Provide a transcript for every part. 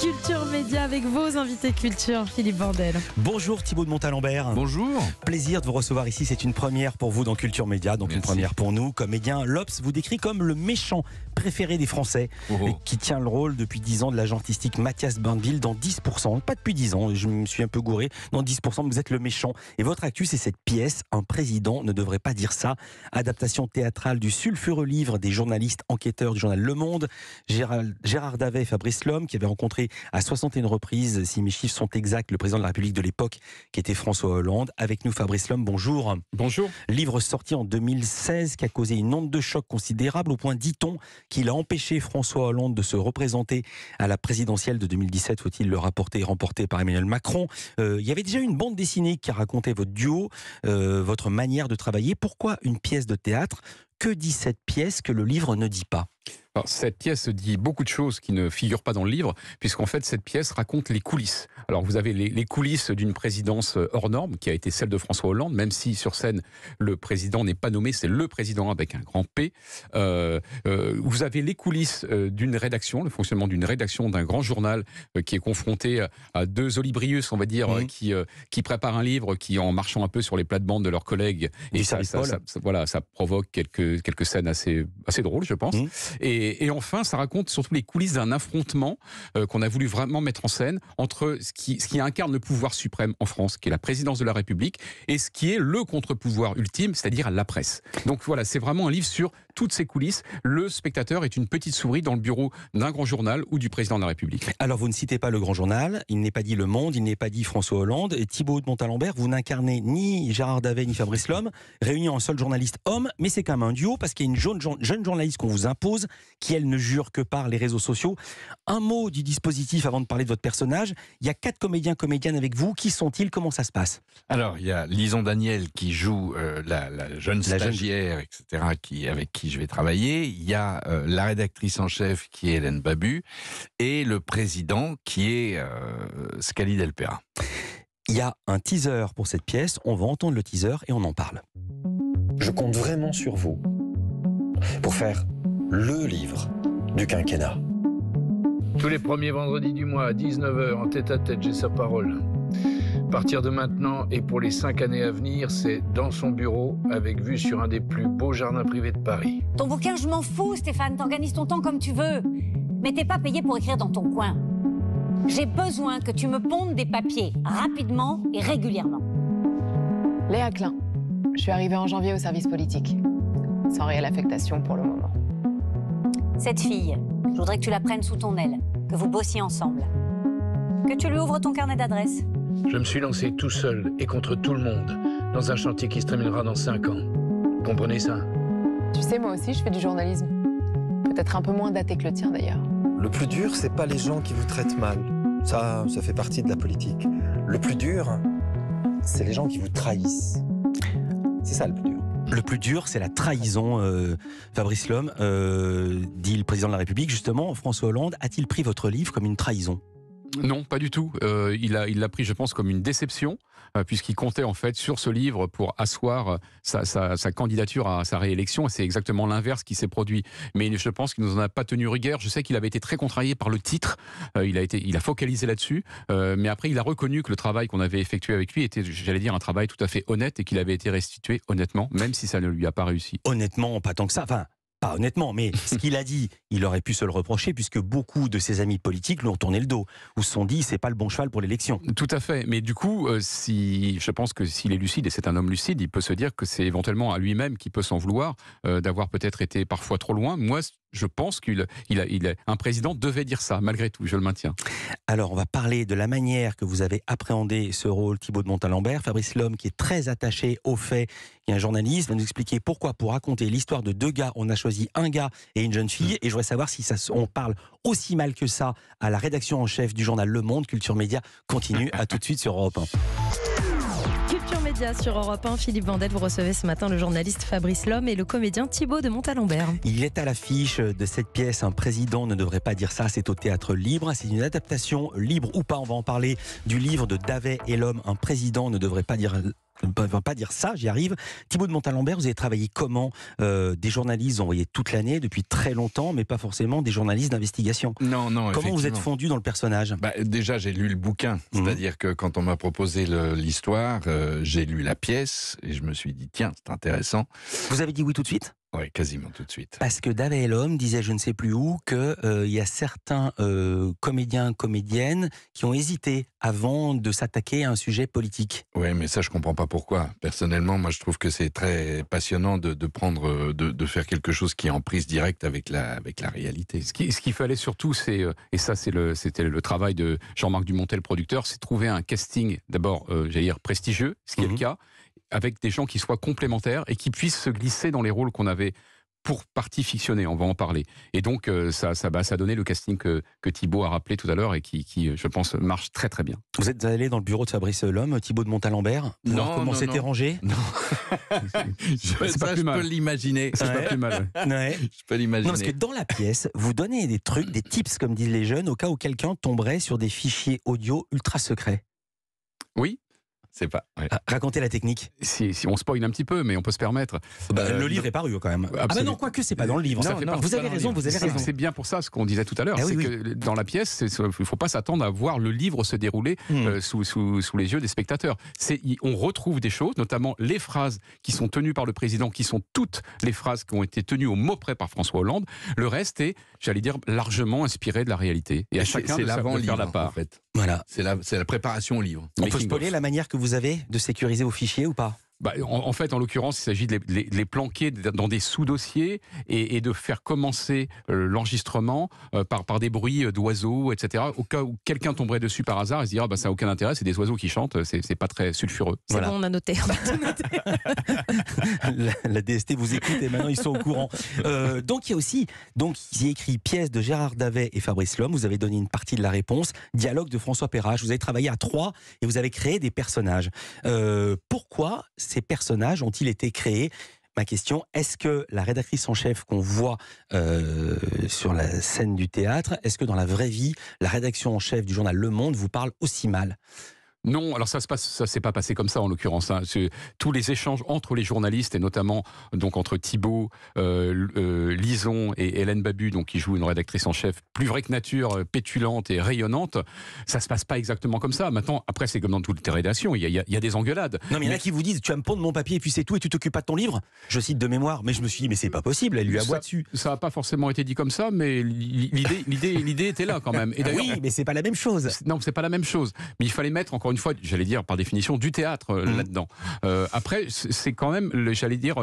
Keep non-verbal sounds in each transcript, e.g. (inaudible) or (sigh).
Culture avec vos invités culture, Philippe Bordel. Bonjour Thibaut de Montalembert. Bonjour. Plaisir de vous recevoir ici. C'est une première pour vous dans Culture Média, donc une première pour nous. Comédien, Lops vous décrit comme le méchant préféré des Français, oh, oh. et qui tient le rôle depuis 10 ans de l'agent artistique Mathias Bainville dans 10%. Pas depuis 10 ans, je me suis un peu gouré. Dans 10%, vous êtes le méchant. Et votre actu, c'est cette pièce, Un président ne devrait pas dire ça. Adaptation théâtrale du sulfureux livre des journalistes enquêteurs du journal Le Monde. Gérard Davet et Fabrice Lhomme, qui avait rencontré à 60 une reprise, si mes chiffres sont exacts, le président de la République de l'époque, qui était François Hollande. Avec nous, Fabrice Lhomme, bonjour. Bonjour. Livre sorti en 2016 qui a causé une onde de choc considérable, au point, dit-on, qu'il a empêché François Hollande de se représenter à la présidentielle de 2017, faut-il le rapporter, remporté par Emmanuel Macron. Euh, il y avait déjà une bande dessinée qui racontait votre duo, euh, votre manière de travailler. Pourquoi une pièce de théâtre Que dit cette pièce que le livre ne dit pas cette pièce dit beaucoup de choses qui ne figurent pas dans le livre, puisqu'en fait, cette pièce raconte les coulisses. Alors, vous avez les, coulisses d'une présidence euh, hors norme, qui a été celle de François Hollande, même si sur scène, le président n'est pas nommé, c'est le président avec un grand P. Euh, euh, vous avez les coulisses d'une rédaction, le fonctionnement d'une rédaction d'un grand journal qui est confronté à deux olibrius, on va dire, mhm. qui, qui préparent un livre qui, en marchant un peu sur les plates-bandes de leurs collègues, et ça, voilà, ça provoque quelques, quelques scènes assez, assez drôles, je pense. Mhm. Et et, enfin, ça raconte surtout les coulisses d'un affrontement euh, qu'on a voulu vraiment mettre en scène entre ce qui incarne le pouvoir suprême en France, qui est la présidence de la République, et ce qui est le contre-pouvoir ultime, c'est-à-dire la presse. Donc voilà, c'est vraiment un livre sur toutes ces coulisses. Le spectateur est une petite souris dans le bureau d'un grand journal ou du président de la République. Alors vous ne citez pas le grand journal, il n'est pas dit Le Monde, il n'est pas dit François Hollande et Thibaut de Montalembert, vous n'incarnez ni Gérard Davet ni Fabrice Lhomme, réunis en seul journaliste homme, mais c'est quand même un duo parce qu'il y a une jeune, jeune journaliste qu'on vous impose qui elle ne jure que par les réseaux sociaux. Un mot du dispositif avant de parler de votre personnage, il y a quatre comédiens comédiennes avec vous, qui sont-ils, comment ça se passe Alors il y a Lison Daniel qui joue euh, la, jeune stagiaire, etc., qui, avec qui je vais travailler, il y a euh, la rédactrice en chef qui est Hélène Babu et le président qui est euh, Scali Delpera. Il y a un teaser pour cette pièce, on va entendre le teaser et on en parle. Je compte vraiment sur vous pour faire le livre du quinquennat. Tous les premiers vendredis du mois à 19h en tête à tête, j'ai sa parole partir de maintenant et pour les cinq années à venir, c'est dans son bureau avec vue sur un des plus beaux jardins privés de Paris. Ton bouquin, je m'en fous, Stéphane. T'organises ton temps comme tu veux. Mais t'es pas payé pour écrire dans ton coin. J'ai besoin que tu me pondes des papiers rapidement et régulièrement. Léa Klein, je suis arrivée en janvier au service politique. Sans réelle affectation pour le moment. Cette fille, je voudrais que tu la prennes sous ton aile, que vous bossiez ensemble. Que tu lui ouvres ton carnet d'adresses. Je me suis lancé tout seul et contre tout le monde dans un chantier qui se terminera dans 5 ans. Vous comprenez ça Tu sais, moi aussi, je fais du journalisme. Peut-être un peu moins daté que le tien d'ailleurs. Le plus dur, c'est pas les gens qui vous traitent mal. Ça, ça fait partie de la politique. Le plus dur, c'est les gens qui vous trahissent. C'est ça le plus dur. Le plus dur, c'est la trahison, euh, Fabrice Lhomme, euh, dit le président de la République. Justement, François Hollande a-t-il pris votre livre comme une trahison non, pas du tout. Euh, il l'a il a pris, je pense, comme une déception, euh, puisqu'il comptait en fait sur ce livre pour asseoir euh, sa, candidature à sa réélection, et c'est exactement l'inverse qui s'est produit. Mais je pense qu'il ne en a pas tenu rigueur. Je sais qu'il avait été très contrarié par le titre, il, a été, il a focalisé là-dessus, mais après il a reconnu que le travail qu'on avait effectué avec lui était, j'allais dire, un travail tout à fait honnête et qu'il avait été restitué honnêtement, même si ça ne lui a pas réussi. Honnêtement, pas tant que ça. Enfin, pas honnêtement, mais ce qu'il a dit, il aurait pu se le reprocher puisque beaucoup de ses amis politiques lui ont tourné le dos ou se sont dit c'est pas le bon cheval pour l'élection. Tout à fait, mais du coup, euh, si je pense que s'il est lucide et c'est un homme lucide, il peut se dire que c'est éventuellement à lui-même qui peut s'en vouloir euh, d'avoir peut-être été parfois trop loin. Moi, je pense qu'il il un président devait dire ça, malgré tout, je le maintiens. Alors, on va parler de la manière que vous avez appréhendé ce rôle, Thibaut de Montalembert. Fabrice Lhomme, qui est très attaché fait qu'il y a un journaliste, va nous expliquer pourquoi, pour raconter l'histoire de deux gars, on a choisi un gars et une jeune fille. Mm. Et je voudrais savoir si ça, on parle aussi mal que ça à la rédaction en chef du journal Le Monde, Culture Média. Continue, à tout de suite sur Europe 1. Sur Média sur Europe 1. Philippe Vendette vous recevez ce matin le journaliste Fabrice Lhomme et le comédien Thibaut de Montalembert. Il est à l'affiche de cette pièce. Un président ne devrait pas dire ça. C'est au théâtre libre. C'est une adaptation libre ou pas. On va en parler du livre de Davet et l'homme. Un président ne devrait pas dire ne va pas dire ça, j'y arrive. Thibaut de Montalembert, vous avez travaillé comment euh, Des journalistes, vous toute l'année, depuis très longtemps, mais pas forcément des journalistes d'investigation. Non, non. Comment vous êtes fondu dans le personnage bah, Déjà, j'ai lu le bouquin. Mhm. C'est-à-dire que quand on m'a proposé l'histoire, euh, j'ai lu la pièce et je me suis dit, tiens, c'est intéressant. Vous avez dit oui tout de suite oui, quasiment tout de suite. Parce que David L'Homme disait, je ne sais plus où, qu'il il euh, y a certains euh, comédiens, comédiennes qui ont hésité avant de s'attaquer à un sujet politique. Oui, mais ça, je ne comprends pas pourquoi. Personnellement, moi, je trouve que c'est très passionnant de, prendre, euh, de, faire quelque chose qui est en prise directe avec la, avec la réalité. Ce qu'il ce fallait surtout, c'est, et ça, c'est le, c'était le travail de Jean-Marc Dumontel, producteur, c'est trouver un casting, d'abord, j'allais dire, prestigieux, ce qui est le mhm. cas avec des gens qui soient complémentaires et qui puissent se glisser dans les rôles qu'on avait pour partie fictionnée, on va en parler. Et donc, euh, ça, ça, bah, ça a donné le casting que, que Thibaut a rappelé tout à l'heure et qui, je pense, marche très très bien. Vous êtes allé dans le bureau de Fabrice Lhomme, Thibaut de Montalembert, non, comment c'était rangé Non, (laughs) bah, pas ça, je peux l'imaginer. C'est pas plus mal. Je peux l'imaginer. parce que dans la pièce, vous donnez des trucs, des tips, comme disent les jeunes, au cas où quelqu'un tomberait sur des fichiers audio ultra secrets. Oui, c'est pas. Ah, racontez la technique. Si, on spoil un petit peu, mais on peut se permettre. Bah, euh, le livre est paru quand même. Ah bah non, que c'est pas dans le livre. vous avez raison, vous avez raison. C'est bien pour ça ce qu'on disait tout à l'heure, ah c'est que dans la pièce, il ne faut pas s'attendre à voir le livre se dérouler hmm. euh, sous, sous, les yeux des spectateurs. on retrouve des choses, notamment les phrases qui sont tenues par le président, qui sont toutes les phrases qui ont été tenues au mot près par François Hollande. Le reste est, j'allais dire, largement inspiré de la réalité. Et, à chacun de, faire la part. En fait. Voilà. C'est la, la préparation au livre. On peut spoiler la manière que vous avez de sécuriser vos fichiers ou pas bah, en, fait, en l'occurrence, il s'agit de, les, planquer dans des sous-dossiers et, de faire commencer euh, l'enregistrement euh, par, par des bruits euh, d'oiseaux, etc. Au cas où quelqu'un tomberait dessus par hasard et se dira bah, ça n'a aucun intérêt, c'est des oiseaux qui chantent, c'est pas très sulfureux. C'est voilà. bon, on a noté. (laughs) la, DST vous écoute et maintenant ils sont au courant. donc il y a aussi, donc il y a écrit pièce de Gérard Davet et Fabrice Lhomme, vous avez donné une partie de la réponse, dialogue de François Perrache, vous avez travaillé à trois et vous avez créé des personnages. pourquoi ces personnages ont-ils été créés ma question. Est-ce que la rédactrice en chef qu'on voit euh, sur la scène du théâtre, est-ce que dans la vraie vie, la rédaction en chef du journal Le Monde vous parle aussi mal non, alors ça se passe, ça s'est pas passé comme ça en l'occurrence. Hein. Tous les échanges entre les journalistes et notamment donc entre Thibault, euh, euh, Lison et Hélène Babu, donc qui joue une rédactrice en chef, plus vraie que nature, euh, pétulante et rayonnante, ça se passe pas exactement comme ça. Maintenant, après c'est comme dans toutes les rédactions, il y, a, des engueulades. Non, mais il y en a qui vous disent tu vas me pondre mon papier et puis c'est tout et tu t'occupes pas de ton livre. Je cite de mémoire, mais je me suis dit mais c'est pas possible, elle lui aboie dessus. Ça n'a pas forcément été dit comme ça, mais l'idée, l'idée, l'idée était là quand même. Ah oui, mais c'est pas la même chose. Non, c'est pas la même chose. Mais il fallait mettre encore une fois, j'allais dire par définition, du théâtre euh, mmh. là-dedans. Euh, après, c'est quand même, j'allais dire,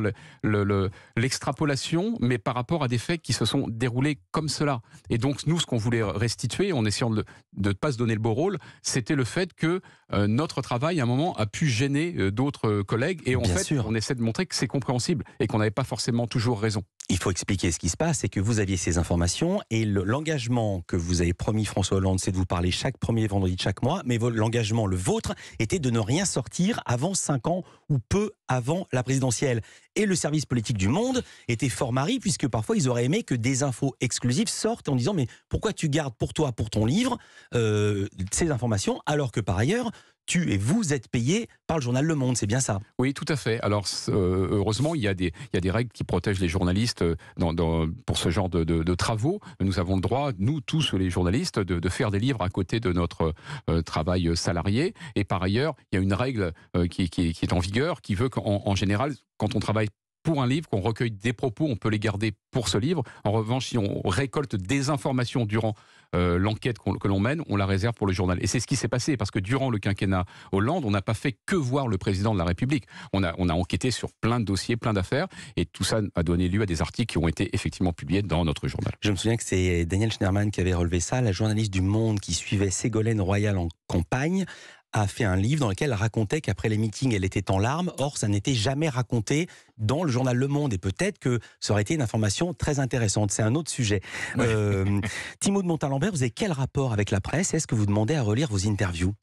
l'extrapolation, mais par rapport à des faits qui se sont déroulés comme cela. Et donc, nous, ce qu'on voulait restituer, en essayant de ne pas se donner le beau rôle, c'était le fait que euh, notre travail, à un moment, a pu gêner euh, d'autres euh, collègues. Et en fait, on essaie de montrer que c'est compréhensible et qu'on n'avait pas forcément toujours raison. Il faut expliquer ce qui se passe, c'est que vous aviez ces informations et l'engagement que vous avez promis François Hollande, c'est de vous parler chaque premier vendredi de chaque mois, mais l'engagement, le vôtre, était de ne rien sortir avant 5 ans ou peu avant la présidentielle. Et le service politique du Monde était fort mari, puisque parfois ils auraient aimé que des infos exclusives sortent en disant mais pourquoi tu gardes pour toi, pour ton livre, euh, ces informations, alors que par ailleurs, tu et vous êtes payé par le journal Le Monde, c'est bien ça Oui, tout à fait. Alors, euh, heureusement, il y, a des, règles qui protègent les journalistes euh, pour ce genre de, travaux. Nous avons le droit, nous tous les journalistes, de, faire des livres à côté de notre euh, travail salarié. Et par ailleurs, il y a une règle qui, est en vigueur qui veut qu'en général, quand on travaille pour un livre, qu'on recueille des propos, on peut les garder pour ce livre. En revanche, si on récolte des informations durant euh, l'enquête que l'on mène, on la réserve pour le journal. Et c'est ce qui s'est passé, parce que durant le quinquennat Hollande, on n'a pas fait que voir le président de la République. On a, on a enquêté sur plein de dossiers, plein d'affaires, et tout ça a donné lieu à des articles qui ont été effectivement publiés dans notre journal. Je me souviens que c'est Daniel Schnerman qui avait relevé ça, la journaliste du Monde qui suivait Ségolène Royal en campagne, a fait un livre dans lequel elle racontait qu'après les meetings, elle était en larmes. Or, ça n'était jamais raconté dans le journal Le Monde. Et peut-être que ça aurait été une information très intéressante. C'est un autre sujet. Euh, Timo de Montalembert, vous avez quel rapport avec la presse Est-ce que vous demandez à relire vos interviews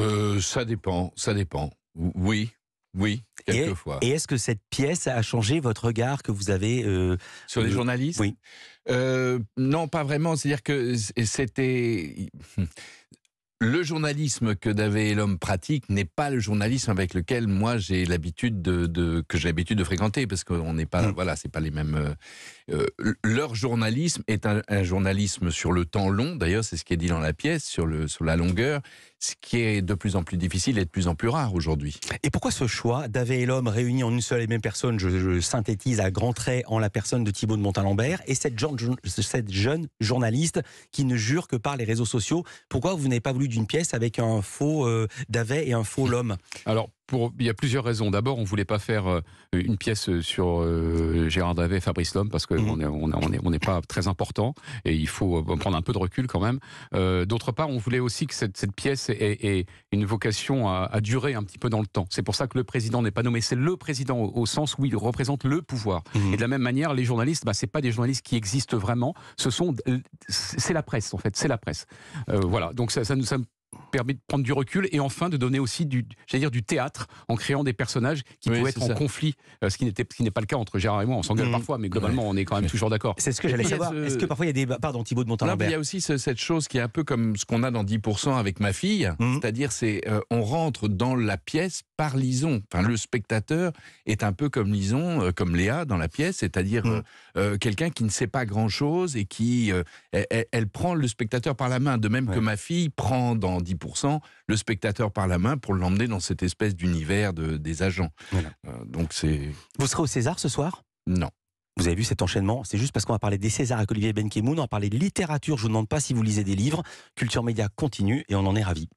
euh, Ça dépend, ça dépend. Oui, oui, quelquefois. Et, est-ce que cette pièce a changé votre regard que vous avez euh, sur les journalistes Oui. non, pas vraiment. C'est-à-dire que c'était le journalisme que David et l'homme pratique n'est pas le journalisme avec lequel moi j'ai l'habitude de, que j'ai l'habitude de fréquenter parce qu'on n'est pas mmh. voilà c'est pas les mêmes euh, euh, leur journalisme est un, journalisme sur le temps long d'ailleurs c'est ce qui est dit dans la pièce sur le sur la longueur ce qui est de plus en plus difficile et de plus en plus rare aujourd'hui. Et pourquoi ce choix d'Ave et l'homme réunis en une seule et même personne je, synthétise à grands traits en la personne de Thibault de Montalembert et cette jeune, journaliste qui ne jure que par les réseaux sociaux. Pourquoi vous n'avez pas voulu d'une pièce avec un faux euh, et un faux l'homme Alors il y a plusieurs raisons. D'abord, on voulait pas faire euh, une pièce euh, sur Gérard euh, Gérard Davet, Fabrice Lhomme, parce qu'on mhm. n'est pas très important et il faut prendre un peu de recul quand même. D'autre part, on voulait aussi que cette, pièce ait, une vocation à, durer un petit peu dans le temps. C'est pour ça que le président n'est pas nommé. C'est le président au, sens où il représente le pouvoir. Mhm. Et de la même manière, les journalistes, bah, c'est pas des journalistes qui existent vraiment. Ce sont, c'est la presse en fait, c'est la presse. voilà. Donc ça, nous, permet de prendre du recul et enfin de donner aussi du, dire, du théâtre en créant des personnages qui oui, être en conflit, euh, ce qui n'était, n'est pas le cas entre Gérard et moi. On s'engueule mm. parfois, mais globalement, on est quand même toujours d'accord. C'est ce que j'allais savoir. Est-ce que parfois il y a des. Pardon, Thibaut de Montalembert. Il y a aussi cette chose qui est un peu comme ce qu'on a dans 10% avec ma fille, mm. c'est-à-dire c'est euh, on rentre dans la pièce par Lison. Enfin, le spectateur est un peu comme Lison, euh, comme Léa dans la pièce, c'est-à-dire mm. quelqu'un qui ne sait pas grand-chose et qui elle, prend le spectateur par la main, de même que ma fille prend dans le spectateur par la main pour l'emmener dans cette espèce d'univers des agents. Euh, donc c'est. Vous serez au César ce soir Non. Vous avez vu cet enchaînement C'est juste parce qu'on va parler des Césars avec Olivier Benkemoun, on va parler de littérature. Je vous demande pas si vous lisez des livres. Culture Média continue et on en est ravis.